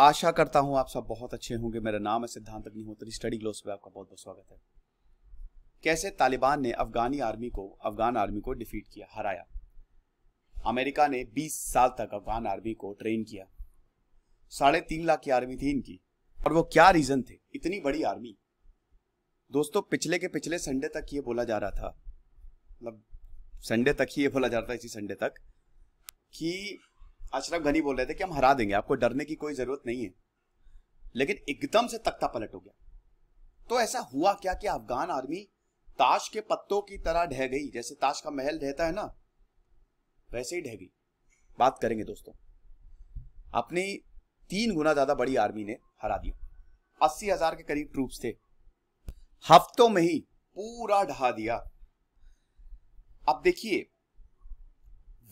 आशा करता हूं आप सब बहुत अच्छे होंगे मेरा नाम है सिद्धांत अग्निहोत्री स्टडी ग्लोस पे आपका बहुत बहुत स्वागत है कैसे तालिबान ने अफगानी आर्मी को अफगान आर्मी को डिफीट किया हराया अमेरिका ने 20 साल तक अफगान आर्मी को ट्रेन किया साढ़े तीन लाख की आर्मी थी इनकी और वो क्या रीजन थे इतनी बड़ी आर्मी दोस्तों पिछले के पिछले संडे तक ये बोला जा रहा था मतलब संडे तक ही ये बोला जा रहा था इसी संडे तक कि अशरफ घनी बोल रहे थे कि हम हरा देंगे आपको डरने की कोई जरूरत नहीं है लेकिन एकदम से तख्ता पलट हो गया तो ऐसा हुआ क्या कि अफगान आर्मी ताश के पत्तों की तरह ढह गई जैसे ताश का महल ढहता है ना वैसे ही ढह गई बात करेंगे दोस्तों अपनी तीन गुना ज्यादा बड़ी आर्मी ने हरा दिया अस्सी हजार के करीब ट्रूप्स थे हफ्तों में ही पूरा ढहा दिया अब देखिए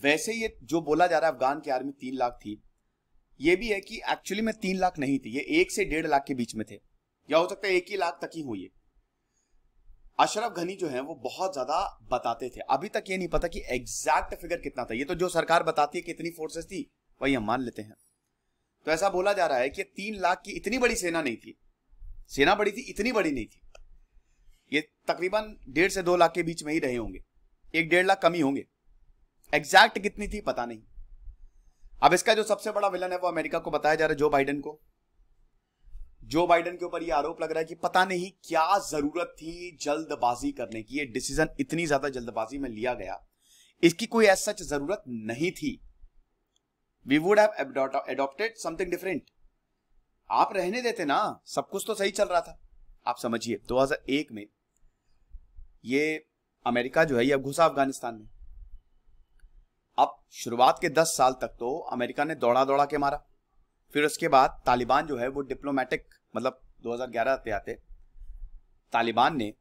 वैसे ये जो बोला जा रहा है अफगान की आर्मी तीन लाख थी ये भी है कि एक्चुअली में तीन लाख नहीं थी ये एक से डेढ़ लाख के बीच में थे या हो सकता है एक ही लाख तक ही हुई है अशरफ घनी जो है वो बहुत ज्यादा बताते थे अभी तक ये नहीं पता कि एग्जैक्ट फिगर कितना था ये तो जो सरकार बताती है कि इतनी फोर्सेस थी वही हम मान लेते हैं तो ऐसा बोला जा रहा है कि तीन लाख की इतनी बड़ी सेना नहीं थी सेना बड़ी थी इतनी बड़ी नहीं थी ये तकरीबन डेढ़ से दो लाख के बीच में ही रहे होंगे एक डेढ़ लाख कमी होंगे एग्जैक्ट कितनी थी पता नहीं अब इसका जो सबसे बड़ा विलन है वो अमेरिका को बताया जा रहा है जो बाइडन को जो बाइडन के ऊपर ये आरोप लग रहा है कि पता नहीं क्या जरूरत थी जल्दबाजी करने की ये डिसीजन इतनी ज्यादा जल्दबाजी में लिया गया इसकी कोई ऐसा सच जरूरत नहीं थी we would have adopted something different आप रहने देते ना सब कुछ तो सही चल रहा था आप समझिए 2001 में ये अमेरिका जो है ये अब घुसा अफगानिस्तान में अब शुरुआत के दस साल तक तो अमेरिका ने दौड़ा दौड़ा के मारा फिर उसके बाद तालिबान जो है वो डिप्लोमेटिक मतलब 2011 आते आते तालिबान ने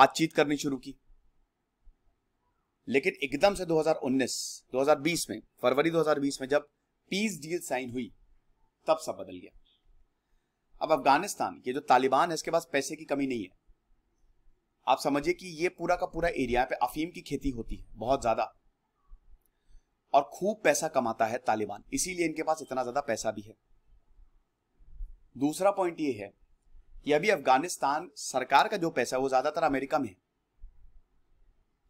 बातचीत करनी शुरू की लेकिन एकदम से 2019 2020 में फरवरी 2020 में जब पीस डील साइन हुई तब सब बदल गया अब अफगानिस्तान ये जो तालिबान है इसके पास पैसे की कमी नहीं है आप समझिए कि ये पूरा का पूरा एरिया पे अफीम की खेती होती है बहुत ज्यादा और खूब पैसा कमाता है तालिबान इसीलिए इनके पास इतना ज्यादा पैसा भी है दूसरा पॉइंट ये है कि अभी अफगानिस्तान सरकार का जो पैसा है वो ज्यादातर अमेरिका में है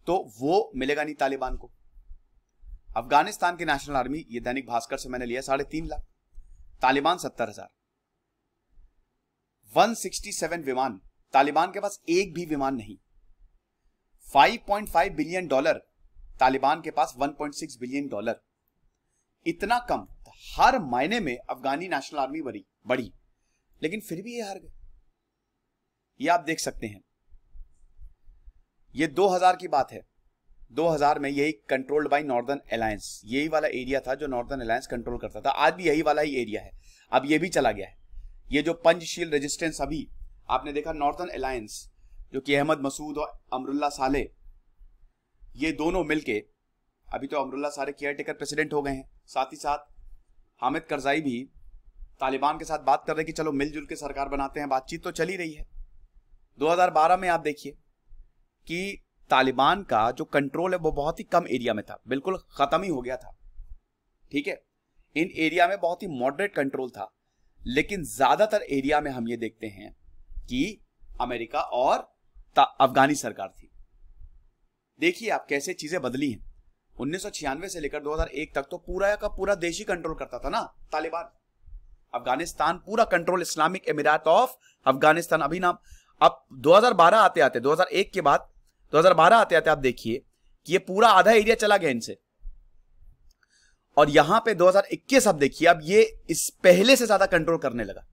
तो वो मिलेगा नहीं तालिबान को अफगानिस्तान की नेशनल आर्मी ये दैनिक भास्कर से मैंने लिया साढ़े तीन लाख तालिबान सत्तर हजार वन सिक्सटी सेवन विमान तालिबान के पास एक भी विमान नहीं 5.5 बिलियन डॉलर तालिबान के पास 1.6 बिलियन डॉलर इतना कम तो हर मायने में अफगानी नेशनल आर्मी बड़ी बड़ी लेकिन फिर भी ये हार गए ये आप देख सकते हैं ये 2000 की बात है 2000 में यही कंट्रोल्ड बाय नॉर्दर्न अलायंस यही वाला एरिया था जो नॉर्दर्न अलायंस कंट्रोल करता था आज भी यही वाला ही एरिया है अब ये भी चला गया है ये जो पंचशील रेजिस्टेंस अभी आपने देखा नॉर्दर्न अलायंस जो कि अहमद मसूद और अमरुल्ला साले ये दोनों मिलके अभी तो अमरुल्ला सारे केयर टेकर प्रेसिडेंट हो गए हैं साथ ही साथ हामिद करजाई भी तालिबान के साथ बात कर रहे कि चलो मिलजुल के सरकार बनाते हैं बातचीत तो चल ही रही है 2012 में आप देखिए कि तालिबान का जो कंट्रोल है वो बहुत ही कम एरिया में था बिल्कुल ख़त्म ही हो गया था ठीक है इन एरिया में बहुत ही मॉडरेट कंट्रोल था लेकिन ज़्यादातर एरिया में हम ये देखते हैं कि अमेरिका और अफगानी सरकार थी देखिए आप कैसे चीजें बदली हैं उन्नीस से लेकर 2001 तक तो पूरा का पूरा देश ही कंट्रोल करता था ना तालिबान अफगानिस्तान पूरा control Islamic emirate of Afghanistan अभी नाम अब 2012 आते आते 2001 के बाद 2012 आते आते आप देखिए कि ये पूरा आधा एरिया चला गया इनसे और यहां पे 2021 अब देखिए अब ये इस पहले से ज्यादा कंट्रोल करने लगा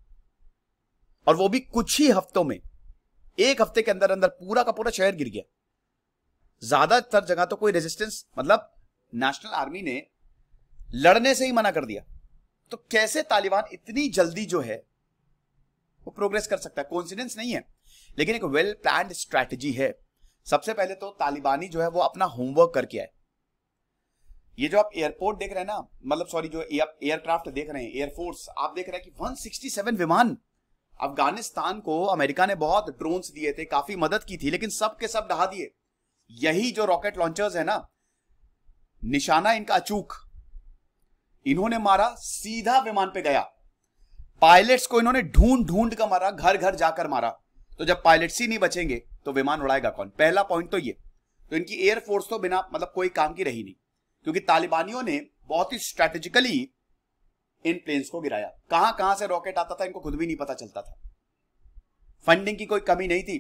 और वो भी कुछ ही हफ्तों में एक हफ्ते के अंदर अंदर पूरा का पूरा शहर गिर गया ज्यादातर जगह तो कोई रेजिस्टेंस मतलब नेशनल आर्मी ने लड़ने से ही मना कर दिया तो कैसे तालिबान इतनी जल्दी जो है वो प्रोग्रेस कर सकता है कॉन्सिडेंस नहीं है लेकिन एक वेल प्लान स्ट्रेटजी है सबसे पहले तो तालिबानी जो है वो अपना होमवर्क करके आए ये जो आप एयरपोर्ट देख रहे हैं ना मतलब सॉरी जो आप एयरक्राफ्ट देख रहे हैं एयरफोर्स आप देख रहे हैं कि 167 विमान अफगानिस्तान को अमेरिका ने बहुत ड्रोन्स दिए थे काफी मदद की थी लेकिन सब के सब डहा दिए यही जो रॉकेट लॉन्चर्स है ना निशाना इनका अचूक इन्होंने मारा सीधा विमान पे गया पायलट्स को इन्होंने ढूंढ ढूंढ कर मारा घर घर जाकर मारा तो जब पायलट्स ही नहीं बचेंगे तो विमान उड़ाएगा कौन पहला पॉइंट तो ये तो इनकी एयरफोर्स तो बिना मतलब कोई काम की रही नहीं क्योंकि तालिबानियों ने बहुत ही स्ट्रेटेजिकली इन प्लेन्स को गिराया कहां कहां से रॉकेट आता था इनको खुद भी नहीं पता चलता था फंडिंग की कोई कमी नहीं थी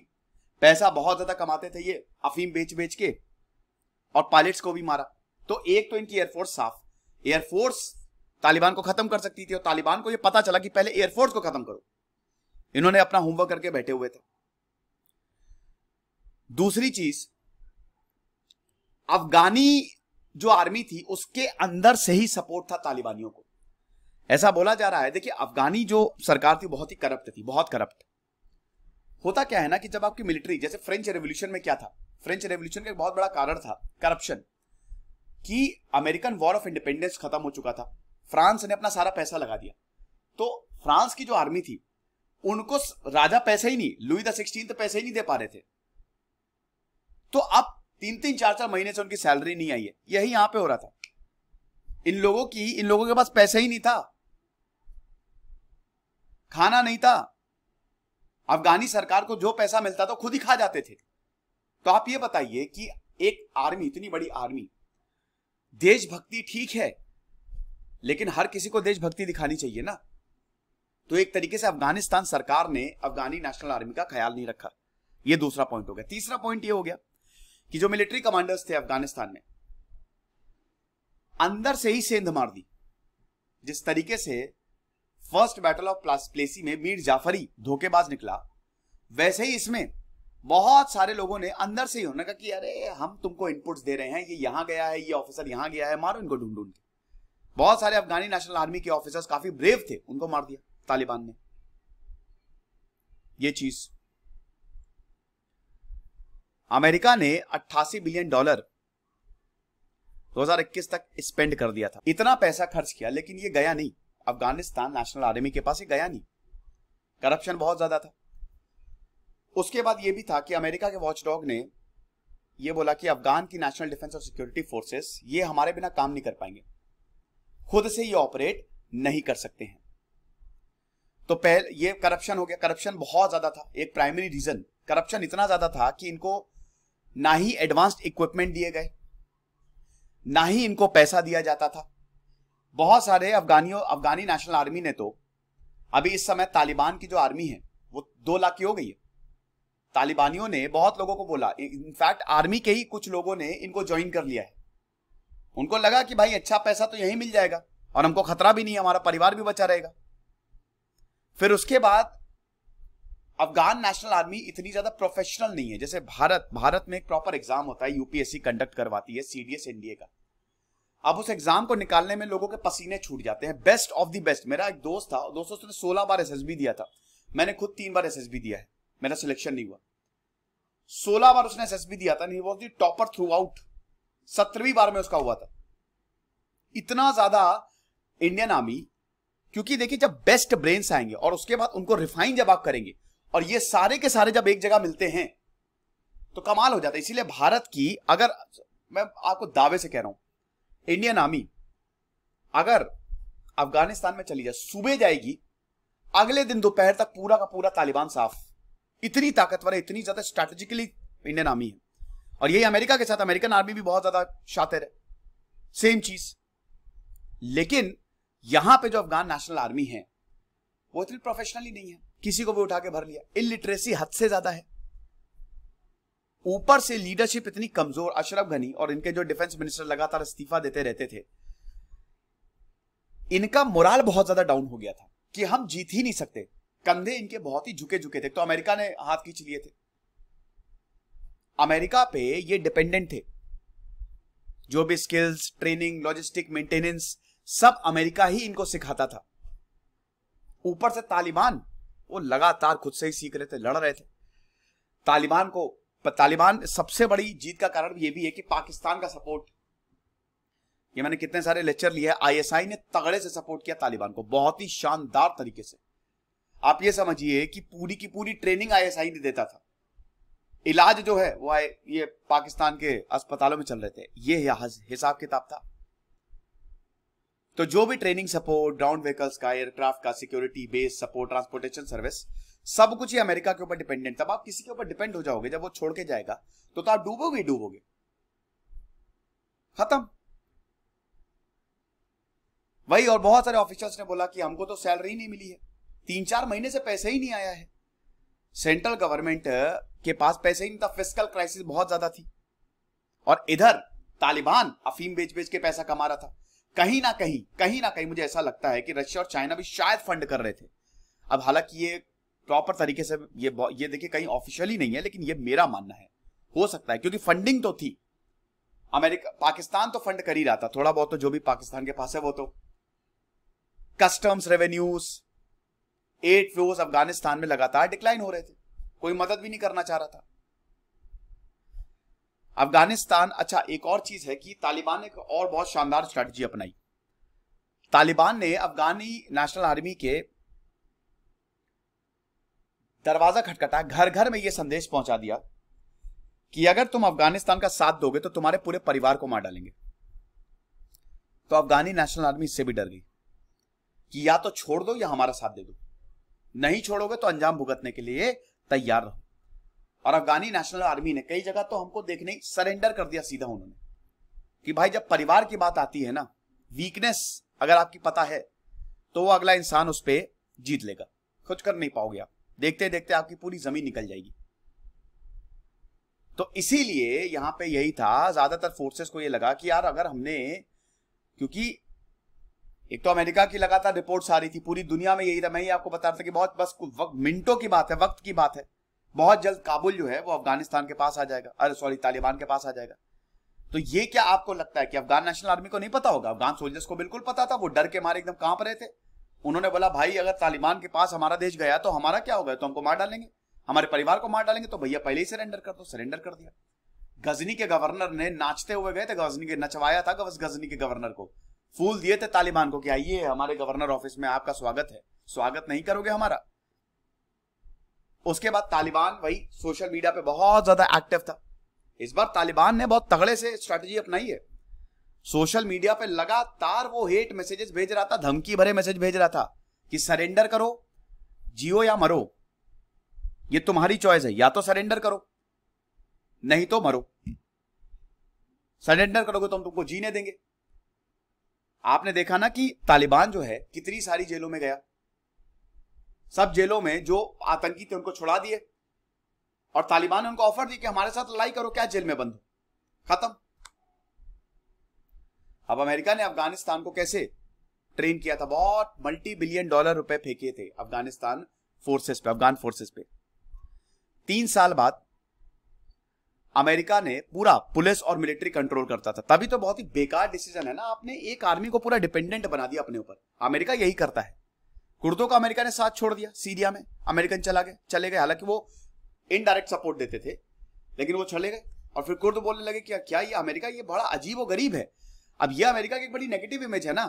पैसा बहुत ज्यादा कमाते थे ये अफीम बेच बेच के और पायलट्स को भी मारा तो एक तो इनकी एयरफोर्स साफ एयरफोर्स तालिबान को खत्म कर सकती थी और तालिबान को यह पता चला कि पहले एयरफोर्स को खत्म करो इन्होंने अपना होमवर्क करके बैठे हुए थे दूसरी चीज अफगानी जो आर्मी थी उसके अंदर से ही सपोर्ट था तालिबानियों को ऐसा बोला जा रहा है देखिए अफगानी जो सरकार थी बहुत ही करप्ट थी बहुत करप्ट होता क्या है ना कि जब आपकी मिलिट्री जैसे फ्रेंच रेवोल्यूशन में क्या था फ्रेंच रेवोल्यूशन का एक बहुत बड़ा कारण था करप्शन कि अमेरिकन वॉर ऑफ इंडिपेंडेंस खत्म हो चुका था फ्रांस ने अपना सारा पैसा लगा दिया तो फ्रांस की जो आर्मी थी उनको राजा पैसे ही नहीं लुई दिक्सटीन तो पैसे ही नहीं दे पा रहे थे तो अब तीन तीन चार चार महीने से उनकी सैलरी नहीं आई है यही यहां पे हो रहा था इन लोगों की इन लोगों के पास पैसा ही नहीं था खाना नहीं था अफगानी सरकार को जो पैसा मिलता था खुद ही खा जाते थे तो आप ये बताइए कि एक आर्मी इतनी बड़ी आर्मी देशभक्ति ठीक है लेकिन हर किसी को देशभक्ति दिखानी चाहिए ना तो एक तरीके से अफगानिस्तान सरकार ने अफगानी नेशनल आर्मी का ख्याल नहीं रखा ये दूसरा पॉइंट हो गया तीसरा पॉइंट ये हो गया कि जो मिलिट्री कमांडर्स थे अफगानिस्तान में अंदर से ही सेंध मार दी जिस तरीके से फर्स्ट बैटल ऑफ प्लेसी में मीर जाफरी धोखेबाज निकला वैसे ही इसमें बहुत सारे लोगों ने अंदर से ही होने कहा कि अरे हम तुमको इनपुट्स दे रहे हैं ये यहां गया है ये ऑफिसर यहां गया है मारो इनको ढूंढ ढूंढ के बहुत सारे अफगानी नेशनल आर्मी के ऑफिसर्स काफी ब्रेव थे उनको मार दिया तालिबान ने ये चीज अमेरिका ने 88 बिलियन डॉलर 2021 तक स्पेंड कर दिया था इतना पैसा खर्च किया लेकिन ये गया नहीं अफगानिस्तान नेशनल आर्मी के पास ही गया नहीं करप्शन बहुत ज्यादा था उसके बाद यह भी था कि अमेरिका के वॉचडॉग ने यह बोला कि अफगान की नेशनल डिफेंस और सिक्योरिटी फोर्सेस ये हमारे बिना काम नहीं कर पाएंगे खुद से ये ऑपरेट नहीं कर सकते हैं तो पहले ये करप्शन हो गया करप्शन बहुत ज्यादा था एक प्राइमरी रीजन करप्शन इतना ज्यादा था कि इनको ना ही एडवांस्ड इक्विपमेंट दिए गए ना ही इनको पैसा दिया जाता था बहुत सारे अफगानियों अफगानी नेशनल आर्मी ने तो अभी इस समय तालिबान की जो आर्मी है वो दो लाख की हो गई है तालिबानियों ने बहुत लोगों को बोला इनफैक्ट आर्मी के ही कुछ लोगों ने इनको ज्वाइन कर लिया है उनको लगा कि भाई अच्छा पैसा तो यही मिल जाएगा और हमको खतरा भी नहीं है हमारा परिवार भी बचा रहेगा फिर उसके बाद अफगान नेशनल आर्मी इतनी ज्यादा प्रोफेशनल नहीं है जैसे भारत भारत में एक प्रॉपर एग्जाम होता है यूपीएससी कंडक्ट करवाती है सीडीएस एनडीए का अब उस एग्जाम को निकालने में लोगों के पसीने छूट जाते हैं बेस्ट ऑफ दी बेस्ट मेरा एक दोस्त था दोस्तों उसने सोलह बार एस दिया था मैंने खुद तीन बार एस दिया है मेरा सिलेक्शन नहीं हुआ सोलह बार उसने एस दिया था नहीं वो दी टॉपर थ्रू आउट सत्रहवीं बार में उसका हुआ था इतना ज्यादा इंडियन आर्मी क्योंकि देखिए जब बेस्ट ब्रेन्स आएंगे और उसके बाद उनको रिफाइन जब आप करेंगे और ये सारे के सारे जब एक जगह मिलते हैं तो कमाल हो जाता है इसीलिए भारत की अगर मैं आपको दावे से कह रहा हूं इंडियन आर्मी अगर अफगानिस्तान में चली जाए सुबह जाएगी अगले दिन दोपहर तक पूरा का पूरा तालिबान साफ इतनी ताकतवर है इतनी ज्यादा स्ट्रेटेजिकली इंडियन आर्मी है और यही अमेरिका के साथ अमेरिकन आर्मी भी बहुत ज्यादा शातिर है सेम चीज लेकिन यहां पे जो अफगान नेशनल आर्मी है वो इतनी प्रोफेशनली नहीं है किसी को भी उठा के भर लिया इलिटरेसी हद से ज्यादा है ऊपर से लीडरशिप इतनी कमजोर अशरफ घनी और इनके जो डिफेंस मिनिस्टर लगातार इस्तीफा देते रहते थे इनका मोराल बहुत ज्यादा डाउन हो गया था कि हम जीत ही नहीं सकते कंधे इनके बहुत ही झुके झुके थे तो अमेरिका ने हाथ खींच लिए थे अमेरिका पे ये डिपेंडेंट थे जो भी स्किल्स ट्रेनिंग लॉजिस्टिक मेंटेनेंस सब अमेरिका ही इनको सिखाता था ऊपर से तालिबान वो लगातार खुद से ही सीख रहे थे लड़ रहे थे तालिबान को तालिबान सबसे बड़ी जीत का कारण ये भी है कि पाकिस्तान का सपोर्ट ये मैंने कितने सारे लेक्चर लिए आईएसआई ने तगड़े से सपोर्ट किया तालिबान को बहुत ही शानदार तरीके से आप ये समझिए कि पूरी की पूरी ट्रेनिंग आईएसआई ने देता था इलाज जो है वो ये पाकिस्तान के अस्पतालों में चल रहे थे ये हिसाब किताब था तो जो भी ट्रेनिंग सपोर्ट ग्राउंड व्हीकल्स का एयरक्राफ्ट का security base support transportation service सब कुछ ही अमेरिका के ऊपर डिपेंडेंट तब आप किसी के ऊपर डिपेंड हो जाओगे जब वो छोड़ के जाएगा तो, तो आप डूबोगे डूबोगे खत्म वही और बहुत सारे ऑफिसर्स ने बोला कि हमको तो सैलरी नहीं मिली है तीन चार महीने से पैसे ही नहीं आया है सेंट्रल गवर्नमेंट के पास पैसे ही नहीं था फिजिकल क्राइसिस बहुत ज्यादा थी और इधर तालिबान अफीम बेच बेच के पैसा कमा रहा था कहीं ना कहीं कहीं ना कहीं मुझे ऐसा लगता है कि रशिया और चाइना भी शायद फंड कर रहे थे अब हालांकि ये प्रॉपर तरीके से ये ये देखिए कहीं ऑफिशियली नहीं है लेकिन ये मेरा मानना है हो सकता है क्योंकि फंडिंग तो थी अमेरिका पाकिस्तान तो फंड कर ही रहा था थोड़ा बहुत तो जो भी पाकिस्तान के पास है वो तो customs revenues aid flows Afghanistan में लगातार डिक्लाइन हो रहे थे कोई मदद भी नहीं करना चाह रहा था अफगानिस्तान अच्छा एक और चीज है कि तालिबान ने और बहुत शानदार स्ट्रेटजी अपनाई तालिबान ने अफगानी नेशनल आर्मी के दरवाजा खटखटा घर घर में यह संदेश पहुंचा दिया कि अगर तुम अफगानिस्तान का साथ दोगे तो तुम्हारे पूरे परिवार को मार डालेंगे तो अफगानी नेशनल आर्मी इससे भी डर गई कि या तो छोड़ दो या हमारा साथ दे दो नहीं छोड़ोगे तो अंजाम भुगतने के लिए तैयार रहो और अफगानी नेशनल आर्मी ने कई जगह तो हमको देखने सरेंडर कर दिया सीधा उन्होंने कि भाई जब परिवार की बात आती है ना वीकनेस अगर आपकी पता है तो वो अगला इंसान उस पर जीत लेगा कुछ कर नहीं पाओगे आप देखते देखते आपकी पूरी जमीन निकल जाएगी तो इसीलिए यहां पे यही था ज्यादातर फोर्सेस को ये लगा कि यार अगर हमने क्योंकि एक तो अमेरिका की लगातार रिपोर्ट्स आ रही थी पूरी दुनिया में यही था मैं ही आपको बता रहा था कि बहुत बस वक्त मिनटों की बात है वक्त की बात है बहुत जल्द काबुल जो है वो अफगानिस्तान के पास आ जाएगा अरे सॉरी तालिबान के पास आ जाएगा तो ये क्या आपको लगता है कि अफगान नेशनल आर्मी को नहीं पता होगा अफगान सोल्जर्स को बिल्कुल पता था वो डर के मारे एकदम कांप रहे थे उन्होंने बोला भाई अगर तालिबान के पास हमारा देश गया तो हमारा क्या होगा तो हमको मार डालेंगे हमारे परिवार को मार डालेंगे तो भैया पहले ही सरेंडर कर दो सरेंडर कर दिया गजनी के गवर्नर ने नाचते हुए गए थे गजनी के नचवाया था गजनी के गवर्नर को फूल दिए थे तालिबान को कि आइए हमारे गवर्नर ऑफिस में आपका स्वागत है स्वागत नहीं करोगे हमारा उसके बाद तालिबान वही सोशल मीडिया पे बहुत ज्यादा एक्टिव था इस बार तालिबान ने बहुत तगड़े से स्ट्रेटेजी अपनाई है सोशल मीडिया पे लगातार वो हेट मैसेजेस भेज रहा था धमकी भरे मैसेज भेज रहा था कि सरेंडर करो जियो या मरो ये तुम्हारी चॉइस है या तो सरेंडर करो नहीं तो मरो सरेंडर करोगे तो हम तुमको जीने देंगे आपने देखा ना कि तालिबान जो है कितनी सारी जेलों में गया सब जेलों में जो आतंकी थे उनको छुड़ा दिए और तालिबान ने उनको ऑफर दी कि हमारे साथ लड़ाई करो क्या जेल में बंद खत्म अब अमेरिका ने अफगानिस्तान को कैसे ट्रेन किया था बहुत मल्टी बिलियन डॉलर रुपए फेंके थे अफगानिस्तान फोर्सेस पे अफगान फोर्सेस पे तीन साल बाद अमेरिका ने पूरा पुलिस और मिलिट्री कंट्रोल करता था तभी तो बहुत ही बेकार डिसीजन है ना आपने एक आर्मी को पूरा डिपेंडेंट बना दिया अपने ऊपर अमेरिका यही करता है कुर्दों का अमेरिका ने साथ छोड़ दिया सीरिया में अमेरिकन चला गए चले गए हालांकि वो इनडायरेक्ट सपोर्ट देते थे लेकिन वो चले गए और फिर कुर्द बोलने लगे कि क्या ये अमेरिका ये बड़ा अजीब और गरीब है अब ये अमेरिका की एक बड़ी नेगेटिव इमेज है ना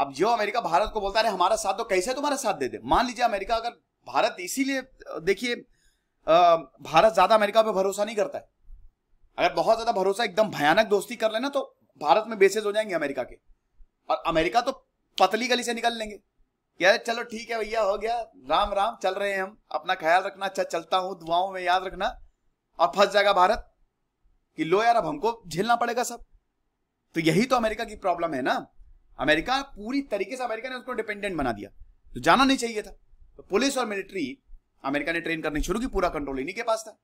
अब जो अमेरिका भारत को बोलता है हमारा साथ दो कैसे तुम्हारा साथ दे दे मान लीजिए अमेरिका अगर भारत इसीलिए देखिए भारत ज्यादा अमेरिका पे भरोसा नहीं करता है अगर बहुत ज्यादा भरोसा एकदम भयानक दोस्ती कर लेना तो भारत में बेसेज हो जाएंगे अमेरिका के और अमेरिका तो पतली गली से निकल लेंगे यार चलो ठीक है भैया हो गया राम राम चल रहे हैं हम अपना ख्याल रखना अच्छा चलता हूं दुआओं में याद रखना और फंस जाएगा भारत कि लो यार अब हमको झेलना पड़ेगा सब तो यही तो अमेरिका की प्रॉब्लम है ना अमेरिका पूरी तरीके से अमेरिका ने उसको डिपेंडेंट बना दिया तो जाना नहीं चाहिए था तो पुलिस और मिलिट्री अमेरिका ने ट्रेन करनी शुरू की पूरा कंट्रोल इन्हीं के पास था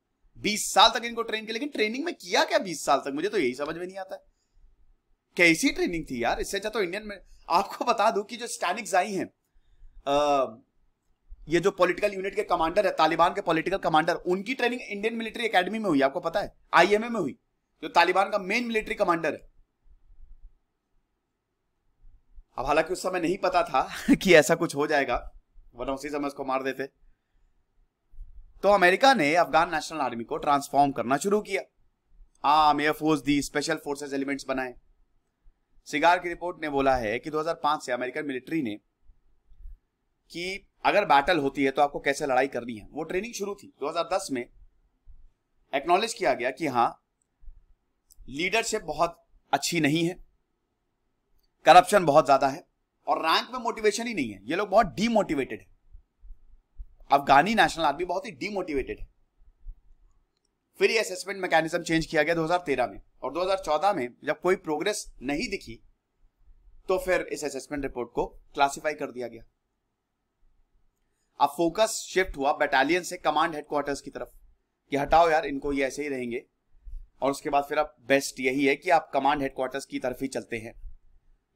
बीस साल तक इनको ट्रेन किया लेकिन ट्रेनिंग में किया क्या बीस साल तक मुझे तो यही समझ में नहीं आता कैसी ट्रेनिंग थी यार इससे अच्छा तो इंडियन में आपको बता दू कि जो स्टैनिक्स आई हैं ये जो पॉलिटिकल यूनिट के कमांडर है तालिबान के पॉलिटिकल कमांडर उनकी ट्रेनिंग इंडियन मिलिट्री एकेडमी में हुई आपको पता है आईएमए में हुई जो तालिबान का मेन मिलिट्री कमांडर है अब हालांकि उस समय नहीं पता था कि ऐसा कुछ हो जाएगा वरना उसी समय उसको मार देते तो अमेरिका ने अफगान नेशनल आर्मी को ट्रांसफॉर्म करना शुरू किया आम एयरफोर्स दी स्पेशल फोर्सेस एलिमेंट्स बनाए सिगार की रिपोर्ट ने बोला है कि 2005 से अमेरिकन मिलिट्री ने कि अगर बैटल होती है तो आपको कैसे लड़ाई करनी है वो ट्रेनिंग शुरू थी 2010 में एक्नॉलेज किया गया कि हाँ लीडरशिप बहुत अच्छी नहीं है करप्शन बहुत ज्यादा है और रैंक में मोटिवेशन ही नहीं है ये लोग बहुत डीमोटिवेटेड है अफगानी नेशनल आर्मी बहुत ही डीमोटिवेटेड है फिर ये असेसमेंट मैकेनिज्म चेंज किया गया 2013 में और 2014 में जब कोई प्रोग्रेस नहीं दिखी तो फिर इस असेसमेंट रिपोर्ट को क्लासिफाई कर दिया गया अब फोकस शिफ्ट हुआ बटालियन से कमांड हेडक्वार्टर्स की तरफ कि हटाओ यार इनको ये ऐसे ही रहेंगे और उसके बाद फिर अब बेस्ट यही है कि आप कमांड हेडक्वार्टर्स की तरफ ही चलते हैं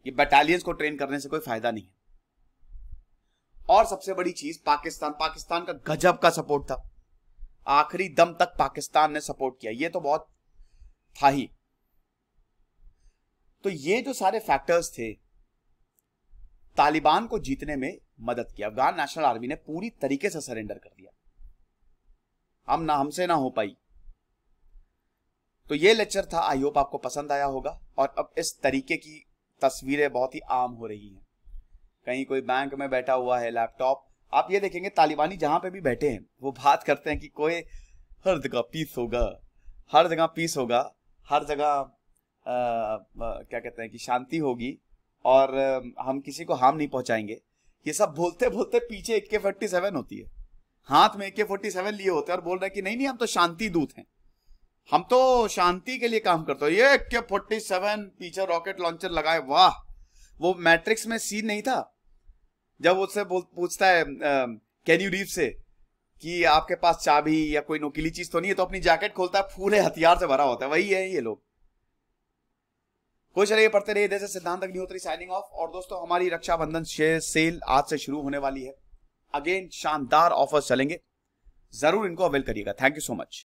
ये बटालियंस को ट्रेन करने से कोई फायदा नहीं है और सबसे बड़ी चीज पाकिस्तान पाकिस्तान का गजब का सपोर्ट था आखिरी दम तक पाकिस्तान ने सपोर्ट किया ये तो बहुत था ही तो ये जो सारे फैक्टर्स थे तालिबान को जीतने में मदद की अफगान नेशनल आर्मी ने पूरी तरीके से सरेंडर कर दिया हम ना हमसे ना हो पाई तो ये लेक्चर था आई होप आपको पसंद आया होगा और अब इस तरीके की तस्वीरें बहुत ही आम हो रही हैं कहीं कोई बैंक में बैठा हुआ है लैपटॉप आप ये देखेंगे तालिबानी जहां पे भी बैठे हैं वो बात करते हैं कि कोई हर जगह पीस होगा हर जगह पीस होगा हर जगह क्या कहते हैं कि शांति होगी और हम किसी को हार्म नहीं पहुंचाएंगे ये सब बोलते बोलते पीछे एक के फोर्टी सेवन होती है हाथ में एके के फोर्टी सेवन लिए होते हैं और बोल रहे हैं कि नहीं नहीं हम तो शांति दूत हैं हम तो शांति के लिए काम करते ये क्या फोर्टी सेवन पीछे रॉकेट लॉन्चर लगाए वाह वो मैट्रिक्स में सीन नहीं था जब उससे पूछता है कैन यू रीव से कि आपके पास चाबी या कोई नोकीली चीज तो नहीं है तो अपनी जैकेट खोलता है पूरे हथियार से भरा होता है वही है ये लोग कोई चलिए पढ़ते रहिए जैसे सिद्धांत अग्निहोत्री साइनिंग ऑफ और दोस्तों हमारी रक्षाबंधन सेल आज से शुरू होने वाली है अगेन शानदार ऑफर्स चलेंगे जरूर इनको अवेल करिएगा थैंक यू सो मच